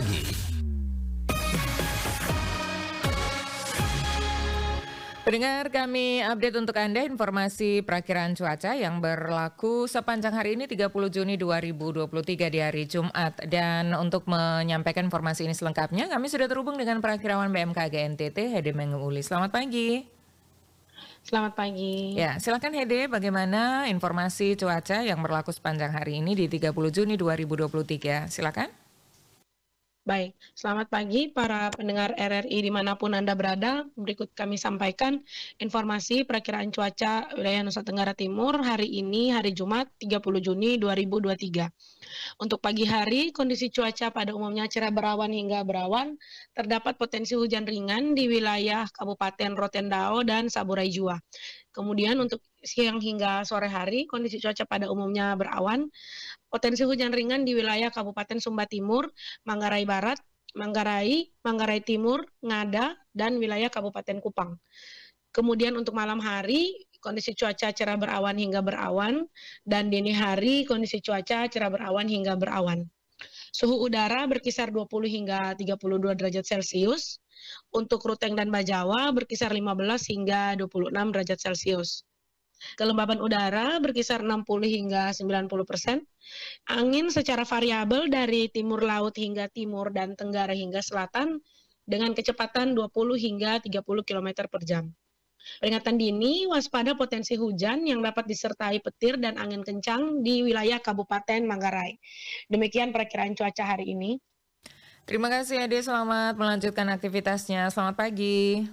pagi. Pendengar kami update untuk Anda informasi perakiran cuaca yang berlaku sepanjang hari ini 30 Juni 2023 di hari Jumat. Dan untuk menyampaikan informasi ini selengkapnya kami sudah terhubung dengan perakirawan BMKG NTT Hede Menguli. Selamat pagi. Selamat pagi. Ya, silakan Hede, bagaimana informasi cuaca yang berlaku sepanjang hari ini di 30 Juni 2023? Silakan. Baik, selamat pagi para pendengar RRI dimanapun Anda berada. Berikut kami sampaikan informasi perkiraan cuaca wilayah Nusa Tenggara Timur hari ini, hari Jumat 30 Juni 2023. Untuk pagi hari, kondisi cuaca pada umumnya cerah berawan hingga berawan. Terdapat potensi hujan ringan di wilayah Kabupaten Rotendao dan Saburai Jua. Kemudian untuk siang hingga sore hari kondisi cuaca pada umumnya berawan. Potensi hujan ringan di wilayah Kabupaten Sumba Timur, Manggarai Barat, Manggarai, Manggarai Timur, Ngada, dan wilayah Kabupaten Kupang. Kemudian untuk malam hari, kondisi cuaca cerah berawan hingga berawan, dan dini hari kondisi cuaca cerah berawan hingga berawan. Suhu udara berkisar 20 hingga 32 derajat Celcius. Untuk Ruteng dan Bajawa berkisar 15 hingga 26 derajat Celcius kelembaban udara berkisar 60 hingga 90 persen, angin secara variabel dari timur laut hingga timur dan tenggara hingga selatan dengan kecepatan 20 hingga 30 km per jam. Peringatan dini, waspada potensi hujan yang dapat disertai petir dan angin kencang di wilayah Kabupaten Manggarai. Demikian perkiraan cuaca hari ini. Terima kasih Ade, selamat melanjutkan aktivitasnya. Selamat pagi.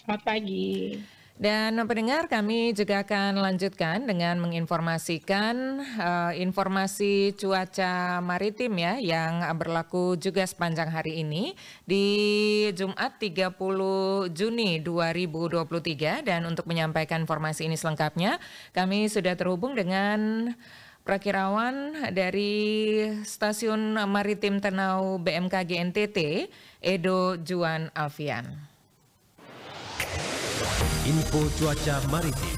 Selamat pagi. Dan pendengar kami juga akan lanjutkan dengan menginformasikan uh, informasi cuaca maritim ya yang berlaku juga sepanjang hari ini di Jumat 30 Juni 2023 dan untuk menyampaikan informasi ini selengkapnya kami sudah terhubung dengan Prakirawan dari Stasiun Maritim Tenau BMKG NTT Edo Juan Alfian. Info Cuaca Maritim.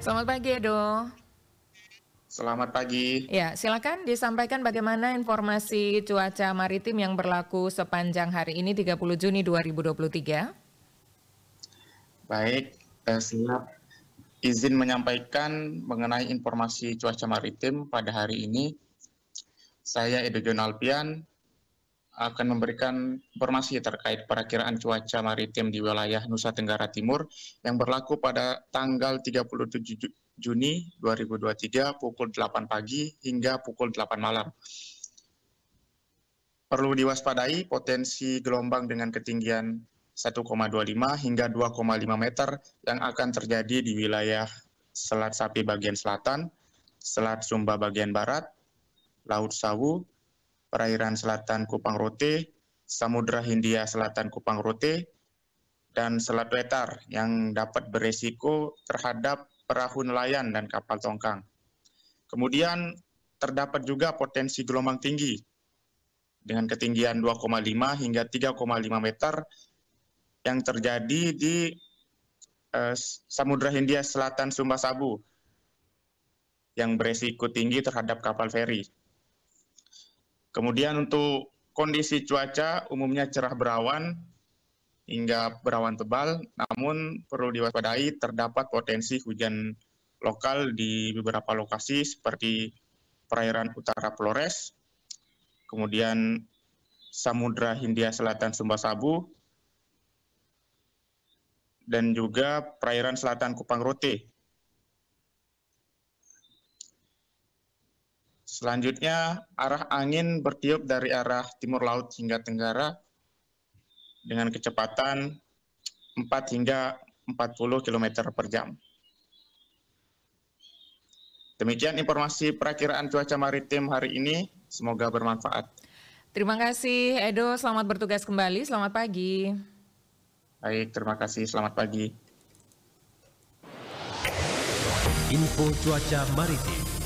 Selamat pagi, Edo. Selamat pagi. Ya, silakan disampaikan bagaimana informasi cuaca maritim yang berlaku sepanjang hari ini 30 Juni 2023. Baik, eh, siap. Izin menyampaikan mengenai informasi cuaca maritim pada hari ini. Saya Edo Jonalpian, akan memberikan informasi terkait perakiraan cuaca maritim di wilayah Nusa Tenggara Timur yang berlaku pada tanggal 37 Juni 2023 pukul 8 pagi hingga pukul 8 malam. Perlu diwaspadai potensi gelombang dengan ketinggian 1,25 hingga 2,5 meter yang akan terjadi di wilayah Selat Sapi bagian selatan, Selat Sumba bagian barat, Laut Sawu, perairan selatan Kupang Rote, Samudra Hindia selatan Kupang Rote, dan Selat Wetar yang dapat beresiko terhadap perahu nelayan dan kapal tongkang. Kemudian terdapat juga potensi gelombang tinggi dengan ketinggian 2,5 hingga 3,5 meter yang terjadi di eh, Samudra Hindia Selatan Sumba Sabu yang beresiko tinggi terhadap kapal feri. Kemudian untuk kondisi cuaca umumnya cerah berawan hingga berawan tebal, namun perlu diwaspadai terdapat potensi hujan lokal di beberapa lokasi seperti perairan utara Flores, kemudian Samudra Hindia Selatan Sumba Sabu, dan juga perairan selatan Kupang Rote. Selanjutnya, arah angin bertiup dari arah timur laut hingga tenggara dengan kecepatan 4 hingga 40 km per jam. Demikian informasi perakiraan cuaca maritim hari ini. Semoga bermanfaat. Terima kasih Edo, selamat bertugas kembali, selamat pagi. Baik, terima kasih, selamat pagi. Info cuaca maritim.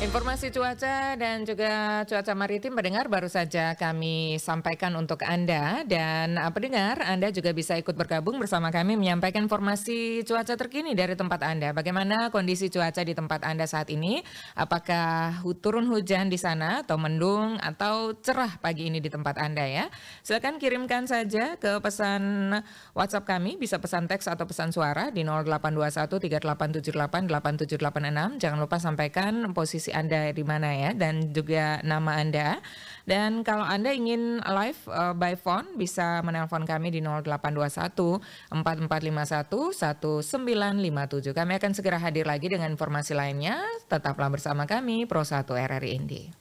Informasi cuaca dan juga cuaca maritim pendengar baru saja kami sampaikan untuk Anda dan eh, pendengar Anda juga bisa ikut bergabung bersama kami menyampaikan informasi cuaca terkini dari tempat Anda. Bagaimana kondisi cuaca di tempat Anda saat ini? Apakah turun hujan di sana atau mendung atau cerah pagi ini di tempat Anda ya? Silakan kirimkan saja ke pesan WhatsApp kami bisa pesan teks atau pesan suara di 0821 3878 8786. Jangan lupa sampaikan posisi posisi Anda di mana ya dan juga nama Anda. Dan kalau Anda ingin live uh, by phone bisa menelpon kami di 0821 4451 1957. Kami akan segera hadir lagi dengan informasi lainnya. Tetaplah bersama kami Pro 1 RRI Indi.